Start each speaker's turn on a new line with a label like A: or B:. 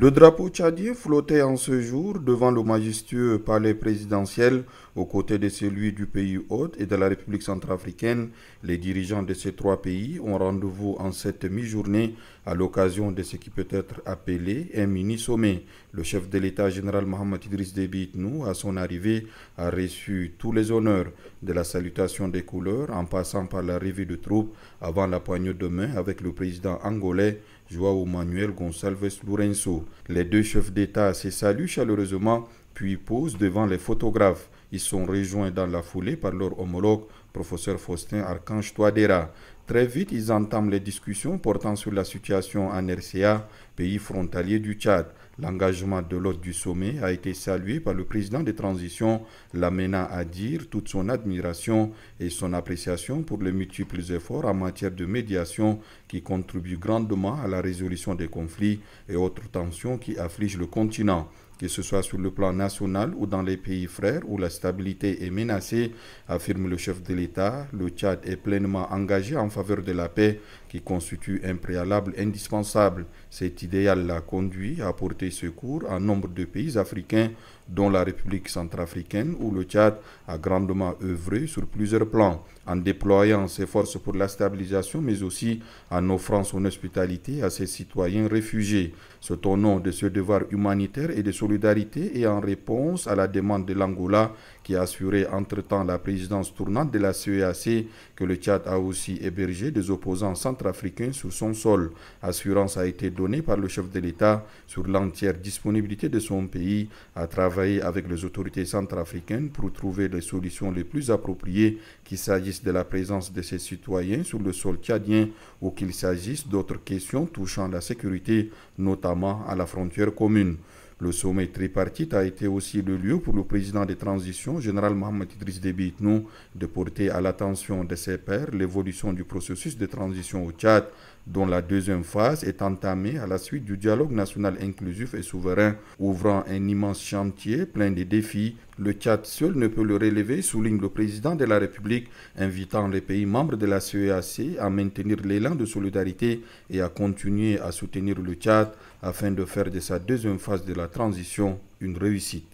A: Le drapeau tchadien flottait en ce jour devant le majestueux palais présidentiel aux côtés de celui du pays hôte et de la République centrafricaine. Les dirigeants de ces trois pays ont rendez-vous en cette mi-journée à l'occasion de ce qui peut être appelé un mini-sommet. Le chef de l'État général Mohamed Idriss Déby à son arrivée, a reçu tous les honneurs de la salutation des couleurs en passant par l'arrivée de troupes avant la poignée de main avec le président angolais Joao Manuel Gonçalves Lourenço. Les deux chefs d'État se saluent chaleureusement puis posent devant les photographes. Ils sont rejoints dans la foulée par leur homologue, professeur Faustin Archange Toadera. Très vite, ils entament les discussions portant sur la situation en RCA, pays frontalier du Tchad. L'engagement de l'hôte du sommet a été salué par le président des transitions, l'amena à dire toute son admiration et son appréciation pour les multiples efforts en matière de médiation qui contribuent grandement à la résolution des conflits et autres tensions qui affligent le continent, que ce soit sur le plan national ou dans les pays frères ou la stabilité est menacée, affirme le chef de l'État. Le Tchad est pleinement engagé en faveur de la paix qui constitue un préalable indispensable. Cet idéal l'a conduit à porter secours à nombre de pays africains, dont la République centrafricaine, où le Tchad a grandement œuvré sur plusieurs plans, en déployant ses forces pour la stabilisation, mais aussi en offrant son hospitalité à ses citoyens réfugiés. C'est au nom de ce devoir humanitaire et de solidarité et en réponse à la demande de l'Angola qui a assuré entre-temps la présidence tournante de la CEAC, e que le Tchad a aussi hébergé des opposants centrafricains sur son sol. Assurance a été donnée par le chef de l'État sur l'entière disponibilité de son pays à travailler avec les autorités centrafricaines pour trouver les solutions les plus appropriées, qu'il s'agisse de la présence de ses citoyens sur le sol tchadien ou qu'il s'agisse d'autres questions touchant la sécurité, notamment à la frontière commune. Le sommet tripartite a été aussi le lieu pour le président des transitions, général Mohamed Idriss Déby de porter à l'attention de ses pairs l'évolution du processus de transition au Tchad, dont la deuxième phase est entamée à la suite du dialogue national inclusif et souverain, ouvrant un immense chantier plein de défis. Le Tchad seul ne peut le relever, souligne le président de la République, invitant les pays membres de la CEAC e à maintenir l'élan de solidarité et à continuer à soutenir le Tchad afin de faire de sa deuxième phase de la transition une réussite